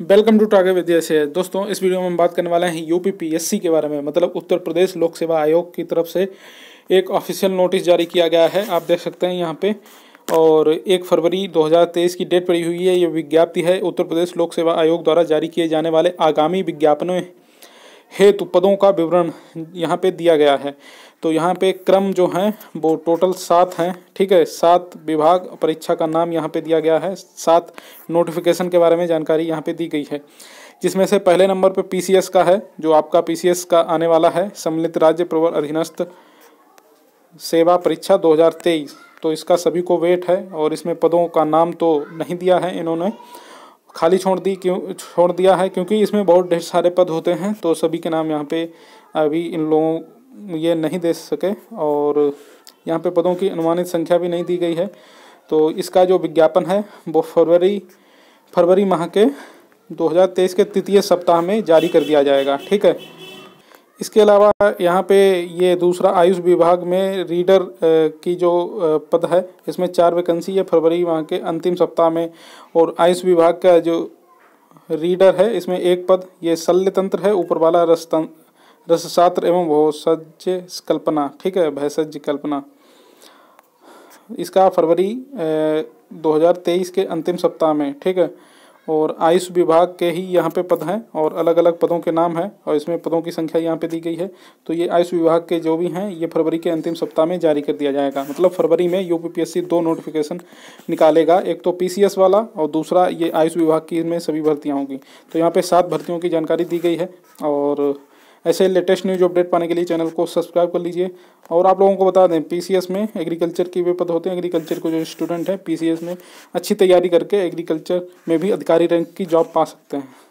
welcome to टागे विद्या से दोस्तों इस वीडियो में हम बात करने वाले हैं यूपीपीएससी के बारे में मतलब उत्तर प्रदेश लोक सेवा आयोग की तरफ से एक ऑफिशियल नोटिस जारी किया गया है आप देख सकते हैं यहाँ पे और एक फरवरी 2023 की डेट पड़ी हुई है ये विज्ञप्ति है उत्तर प्रदेश लोक सेवा आयोग द्वारा जारी किए जाने वाले आगामी विज्ञापनों हेतु पदों का विवरण यहाँ पे दिया गया है तो यहाँ पे क्रम जो हैं वो टोटल सात हैं ठीक है सात विभाग परीक्षा का नाम यहाँ पे दिया गया है सात नोटिफिकेशन के बारे में जानकारी यहाँ पे दी गई है जिसमें से पहले नंबर पे पीसीएस का है जो आपका पीसीएस का आने वाला है सम्मिलित राज्य प्रवर अधीनस्थ सेवा परीक्षा 2023 तो इसका सभी को वेट है और इसमें पदों का नाम तो नहीं दिया है इन्होंने खाली छोड़ दी क्यों छोड़ दिया है क्योंकि इसमें बहुत ढेर सारे पद होते हैं तो सभी के नाम यहाँ पे अभी इन लोगों ये नहीं दे सके और यहाँ पे पदों की अनुमानित संख्या भी नहीं दी गई है तो इसका जो विज्ञापन है वो फरवरी फरवरी माह के 2023 के तृतीय सप्ताह में जारी कर दिया जाएगा ठीक है इसके अलावा यहाँ पे ये दूसरा आयुष विभाग में रीडर की जो पद है इसमें चार वैकेंसी है फरवरी माह के अंतिम सप्ताह में और आयुष विभाग का जो रीडर है इसमें एक पद ये शल्य तंत्र है ऊपर वाला रस शास्त्र एवं सज्ज कल्पना ठीक है भैसज्य कल्पना इसका फरवरी दो हज़ार तेईस के अंतिम सप्ताह में ठीक है और आयुष विभाग के ही यहाँ पे पद हैं और अलग अलग पदों के नाम हैं और इसमें पदों की संख्या यहाँ पे दी गई है तो ये आयुष विभाग के जो भी हैं ये फरवरी के अंतिम सप्ताह में जारी कर दिया जाएगा मतलब फरवरी में यू दो नोटिफिकेशन निकालेगा एक तो पी वाला और दूसरा ये आयुष विभाग की में सभी भर्तियाँ होंगी तो यहाँ पर सात भर्तियों की जानकारी दी गई है और ऐसे लेटेस्ट न्यूज अपडेट पाने के लिए चैनल को सब्सक्राइब कर लीजिए और आप लोगों को बता दें पीसीएस में एग्रीकल्चर के वे पद होते हैं एग्रीकल्चर के जो स्टूडेंट हैं पीसीएस में अच्छी तैयारी करके एग्रीकल्चर में भी अधिकारी रैंक की जॉब पा सकते हैं